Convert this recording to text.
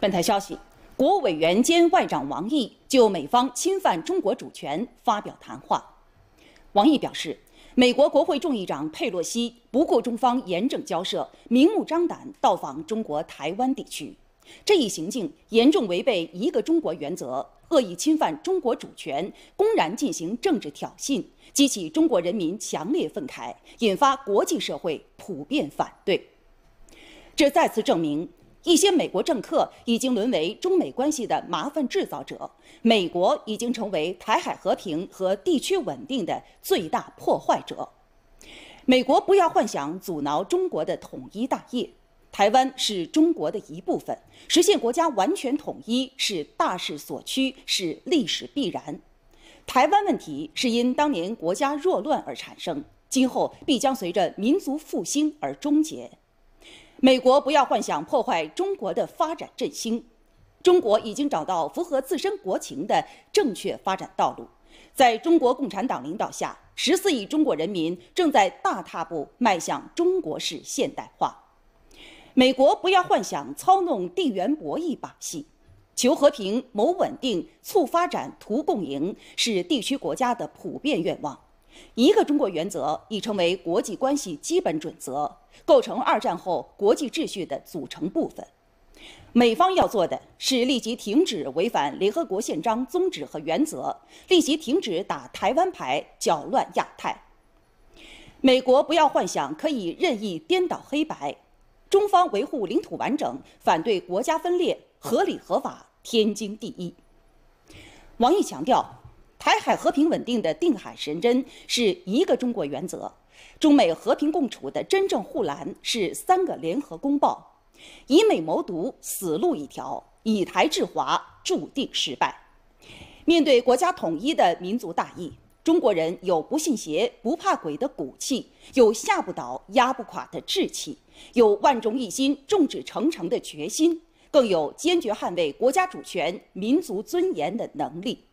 本台消息，国务委员兼外长王毅就美方侵犯中国主权发表谈话。王毅表示，美国国会众议长佩洛西不顾中方严正交涉，明目张胆到访中国台湾地区，这一行径严重违背一个中国原则，恶意侵犯中国主权，公然进行政治挑衅，激起中国人民强烈愤慨，引发国际社会普遍反对。这再次证明。一些美国政客已经沦为中美关系的麻烦制造者，美国已经成为台海和平和地区稳定的最大破坏者。美国不要幻想阻挠中国的统一大业，台湾是中国的一部分，实现国家完全统一是大势所趋，是历史必然。台湾问题是因当年国家弱乱而产生，今后必将随着民族复兴而终结。美国不要幻想破坏中国的发展振兴，中国已经找到符合自身国情的正确发展道路。在中国共产党领导下，十四亿中国人民正在大踏步迈向中国式现代化。美国不要幻想操弄地缘博弈把戏，求和平、谋稳定、促发展、图共赢是地区国家的普遍愿望。一个中国原则已成为国际关系基本准则，构成二战后国际秩序的组成部分。美方要做的是立即停止违反联合国宪章宗旨和原则，立即停止打台湾牌搅乱亚太。美国不要幻想可以任意颠倒黑白，中方维护领土完整、反对国家分裂，合理合法，天经地义。王毅强调。台海和平稳定的定海神针是一个中国原则，中美和平共处的真正护栏是三个联合公报。以美谋独死路一条，以台制华注定失败。面对国家统一的民族大义，中国人有不信邪、不怕鬼的骨气，有吓不倒、压不垮的志气，有万众一心、众志成城的决心，更有坚决捍卫国家主权、民族尊严的能力。